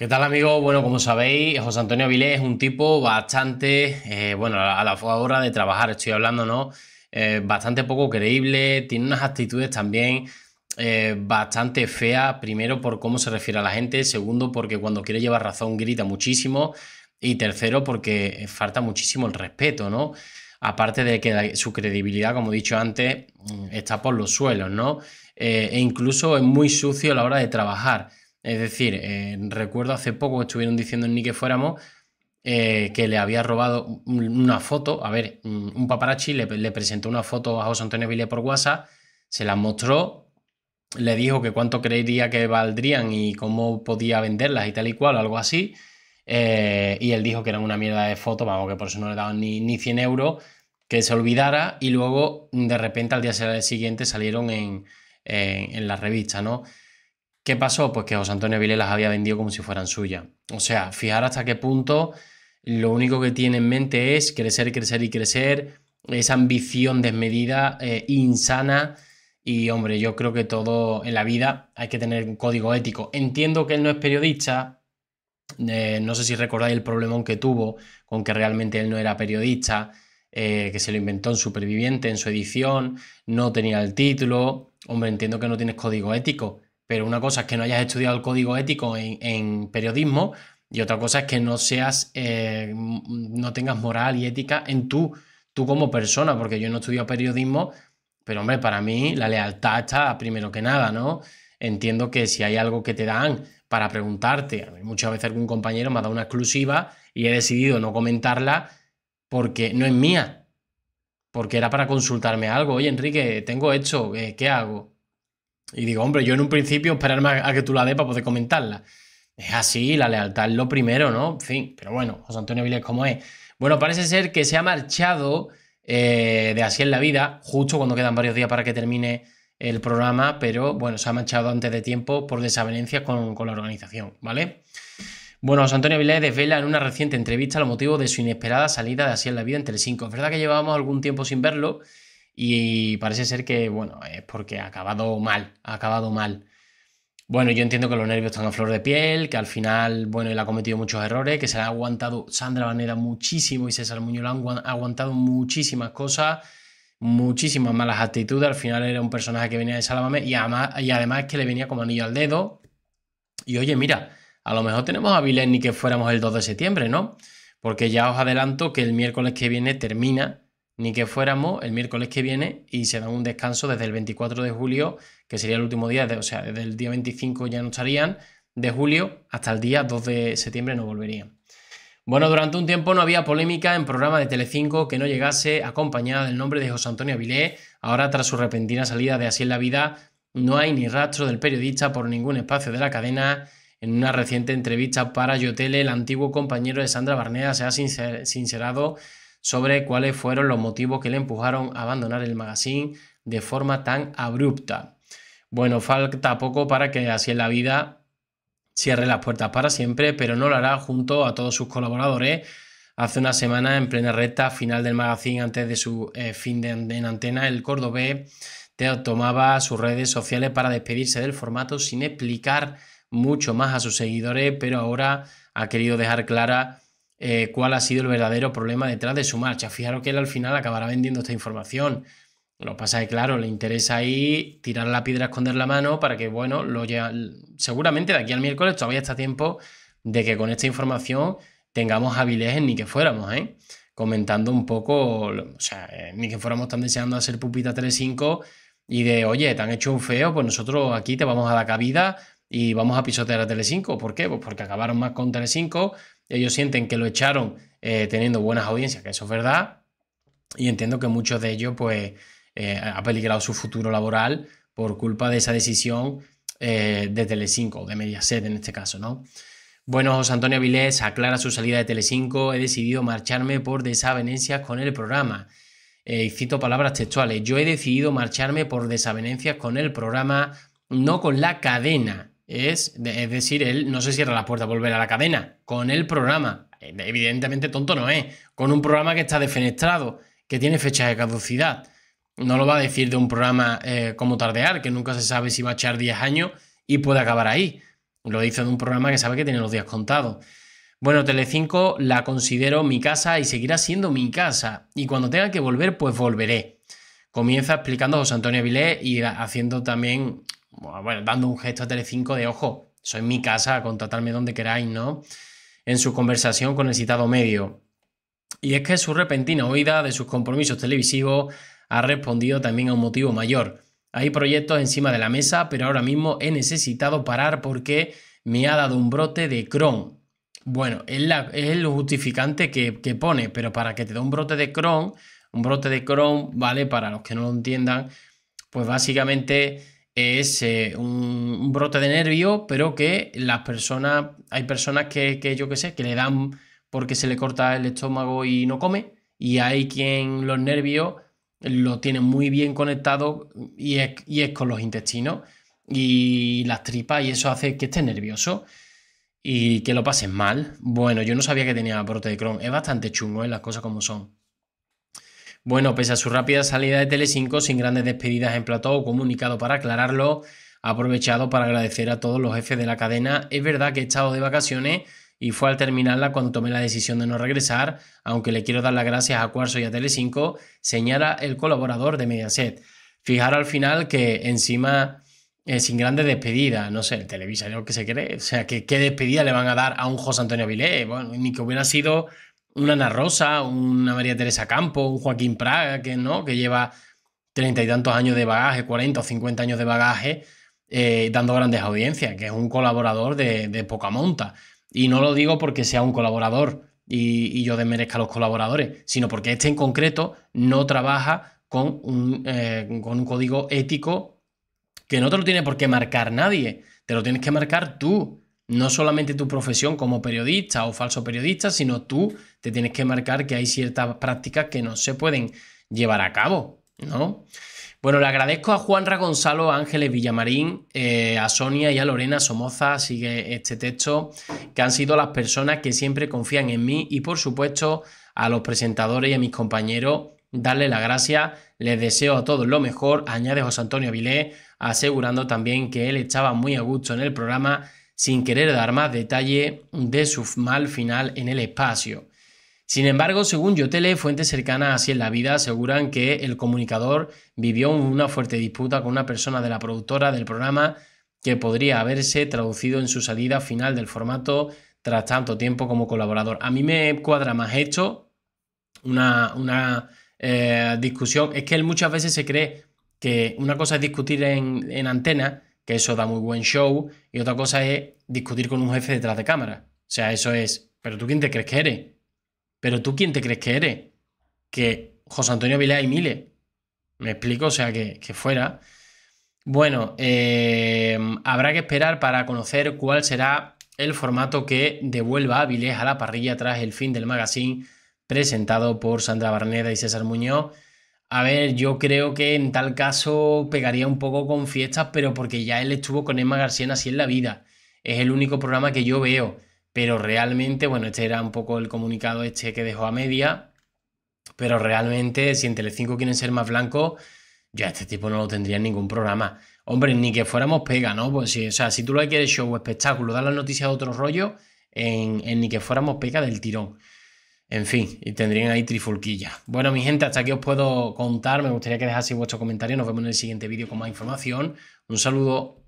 ¿Qué tal amigos? Bueno, como sabéis, José Antonio Avilés es un tipo bastante, eh, bueno, a la hora de trabajar estoy hablando, ¿no? Eh, bastante poco creíble, tiene unas actitudes también eh, bastante feas, primero por cómo se refiere a la gente, segundo porque cuando quiere llevar razón grita muchísimo y tercero porque falta muchísimo el respeto, ¿no? Aparte de que su credibilidad, como he dicho antes, mm, está por los suelos, ¿no? e incluso es muy sucio a la hora de trabajar. Es decir, eh, recuerdo hace poco estuvieron diciendo en ni que fuéramos eh, que le había robado una foto. A ver, un paparazzi le, presentó una foto a José Antonio por WhatsApp, se la mostró, le dijo que cuánto creería que valdrían y cómo podía venderlas y tal y cual, algo así. Eh, y él dijo que era una mierda de foto vamos, que por eso no le daban ni, 100 euros, que se olvidara y luego de repente al día siguiente salieron en la revista, ¿no? ¿Qué pasó? Pues que José Antonio Vilelas las había vendido como si fueran suyas. O sea, fijar hasta qué punto lo único que tiene en mente es crecer, crecer y crecer, esa ambición desmedida, eh, insana. Y hombre, yo creo que todo en la vida hay que tener un código ético. Entiendo que él no es periodista. Eh, no sé si recordáis el problemón que tuvo con que realmente él no era periodista, eh, que se lo inventó en Superviviente, en su edición, no tenía el título. Hombre, entiendo que no tienes código ético, pero una cosa es que no hayas estudiado el código ético en, periodismo y otra cosa es que no seas, eh, no tengas moral y ética en tú, tú como persona, porque yo no estudio periodismo, pero hombre, para mí la lealtad está primero que nada, ¿no? Entiendo que si hay algo que te dan para preguntarte, muchas veces algún compañero me ha dado una exclusiva y he decidido no comentarla porque no es mía, porque era para consultarme algo. Oye, Enrique, tengo hecho eh, ¿qué hago? Y digo, hombre, yo en un principio esperarme a que tú la des para poder comentarla. Es así, la lealtad es lo primero, ¿no? En fin, pero bueno, José Antonio Vilés, ¿cómo es? Bueno, parece ser que se ha marchado eh, de Así en la Vida, justo cuando quedan varios días para que termine el programa, pero bueno, se ha marchado antes de tiempo por desavenencias con, la organización, ¿vale? Bueno, José Antonio Avilés desvela en una reciente entrevista los motivo de su inesperada salida de Así en la Vida en 5. Es verdad que llevábamos algún tiempo sin verlo, y parece ser que, bueno, es porque ha acabado mal, ha acabado mal. Bueno, yo entiendo que los nervios están a flor de piel, que al final, bueno, él ha cometido muchos errores, que se ha aguantado Sandra vanera muchísimo y César Muñoz ha aguantado muchísimas cosas, muchísimas malas actitudes. Al final era un personaje que venía de Salamame y además, y además que le venía como anillo al dedo. Y oye, mira, a lo mejor tenemos a Vilén y que fuéramos el 2 de septiembre, ¿no? Porque ya os adelanto que el miércoles que viene termina ni que fuéramos el miércoles que viene y se dan un descanso desde el 24 de julio, que sería el último día, o sea, desde el día 25 ya no estarían, de julio hasta el día 2 de septiembre no volverían. Bueno, durante un tiempo no había polémica en programa de Telecinco que no llegase acompañada del nombre de José Antonio Avilés. Ahora, tras su repentina salida de Así en la vida, no hay ni rastro del periodista por ningún espacio de la cadena. En una reciente entrevista para Yotele, el antiguo compañero de Sandra Barnea se ha sincerado sobre cuáles fueron los motivos que le empujaron a abandonar el magazine de forma tan abrupta. Bueno, falta poco para que así en la vida cierre las puertas para siempre, pero no lo hará junto a todos sus colaboradores. Hace una semana, en plena recta final del magazine, antes de su eh, fin de, en antena, el Cordobé te tomaba sus redes sociales para despedirse del formato sin explicar mucho más a sus seguidores, pero ahora ha querido dejar clara eh, cuál ha sido el verdadero problema detrás de su marcha. Fijaros que él al final acabará vendiendo esta información. Lo pasa que, claro, le interesa ahí tirar la piedra, esconder la mano para que, bueno, lo seguramente de aquí al miércoles todavía está tiempo de que con esta información tengamos en ni que fuéramos, ¿eh? Comentando un poco, o sea, eh, ni que fuéramos tan deseando hacer pupita Tele5 y de, oye, te han hecho un feo, pues nosotros aquí te vamos a dar cabida y vamos a pisotear a Tele5. ¿Por qué? Pues porque acabaron más con Tele5 ellos sienten que lo echaron eh, teniendo buenas audiencias, que eso es verdad, y entiendo que muchos de ellos pues eh, ha peligrado su futuro laboral por culpa de esa decisión eh, de Telecinco, de Mediaset en este caso, ¿no? Bueno, José Antonio Avilés aclara su salida de Telecinco. He decidido marcharme por desavenencias con el programa. y cito palabras textuales. Yo he decidido marcharme por desavenencias con el programa, no con la cadena es, decir, él no se cierra la puerta a volver a la cadena, con el programa. Evidentemente tonto no es, con un programa que está desfenestrado. que tiene fecha de caducidad. No lo va a decir de un programa eh, como Tardear, que nunca se sabe si va a echar 10 años y puede acabar ahí. Lo dice de un programa que sabe que tiene los días contados. Bueno, Telecinco la considero mi casa y seguirá siendo mi casa. Y cuando tenga que volver, pues volveré. Comienza explicando a José Antonio Avilés. y haciendo también bueno, dando un gesto a Telecinco de, ojo, soy mi casa, contratarme donde queráis, ¿no? En su conversación con el citado medio. Y es que su repentina huida de sus compromisos televisivos ha respondido también a un motivo mayor. Hay proyectos encima de la mesa, pero ahora mismo he necesitado parar porque me ha dado un brote de Crohn. Bueno, es, la, el justificante que, pone, pero para que te dé un brote de Crohn, un brote de Crohn, ¿vale? Para los que no lo entiendan, pues básicamente es eh, un, brote de nervio, pero que las personas, hay personas que, yo qué sé, que le dan porque se le corta el estómago y no come, y hay quien los nervios lo tiene muy bien conectado y es, con los intestinos y las tripas, y eso hace que esté nervioso y que lo pasen mal. Bueno, yo no sabía que tenía brote de Crohn, es bastante chungo, ¿eh? las cosas como son. Bueno, pese a su rápida salida de tele 5 sin grandes despedidas en plató o comunicado para aclararlo, aprovechado para agradecer a todos los jefes de la cadena. Es verdad que he estado de vacaciones y fue al terminarla cuando tomé la decisión de no regresar, aunque le quiero dar las gracias a Cuarzo y a tele 5 señala el colaborador de Mediaset. Fijar al final que encima eh, sin grandes despedidas, no sé, el televisor que se cree, o sea, qué despedida le van a dar a un José Antonio Avilés? bueno, ni que hubiera sido una Ana Rosa, una María Teresa Campo, un Joaquín Praga, que, ¿no? que lleva treinta y tantos años de bagaje, 40 o 50 años de bagaje, eh, dando grandes audiencias, que es un colaborador de, poca monta. Y no lo digo porque sea un colaborador y, yo desmerezca a los colaboradores, sino porque este en concreto no trabaja con eh, con un código ético que no te lo tiene por qué marcar nadie, te lo tienes que marcar tú no solamente tu profesión como periodista o falso periodista, sino tú te tienes que marcar que hay ciertas prácticas que no se pueden llevar a cabo, ¿no? Bueno, le agradezco a Juan Gonzalo, Ángeles Villamarín, eh, a Sonia y a Lorena Somoza, sigue este texto, que han sido las personas que siempre confían en mí y por supuesto a los presentadores y a mis compañeros, darle las gracias, les deseo a todos lo mejor, añade José Antonio Avilés, asegurando también que él estaba muy a gusto en el programa sin querer dar más detalle de su mal final en el espacio. Sin embargo, según Yotele, fuentes cercanas a Así en la Vida aseguran que el comunicador vivió una fuerte disputa con una persona de la productora del programa que podría haberse traducido en su salida final del formato tras tanto tiempo como colaborador. A mí me cuadra más esto, una, eh, discusión. Es que él muchas veces se cree que una cosa es discutir en, en antena que eso da muy buen show, y otra cosa es discutir con un jefe detrás de cámara. O sea, eso es, pero tú quién te crees que eres? Pero tú quién te crees que eres? Que José Antonio Vilá y Miles. Me explico, o sea, que, fuera. Bueno, em, habrá que esperar para conocer cuál será el formato que devuelva a Vilés a la parrilla tras el fin del magazine presentado por Sandra Barneda y César Muñoz. A ver, yo creo que en tal caso pegaría un poco con fiestas, pero porque ya él estuvo con Emma García en Así en la Vida. Es el único programa que yo veo. Pero realmente, bueno, este era un poco el comunicado este que dejó a media. Pero realmente, si en Telecinco quieren ser más blancos, ya este tipo no lo tendría en ningún programa. Hombre, ni que fuéramos pega, ¿no? Pues o sea, si tú lo quieres show o espectáculo, dar las noticias de otro rollo, en, en ni que fuéramos pega del tirón. En fin, y tendrían ahí trifulquilla. Bueno, mi gente, hasta aquí os puedo contar. Me gustaría que dejaseis vuestro comentario. Nos vemos en el siguiente vídeo con más información. Un saludo.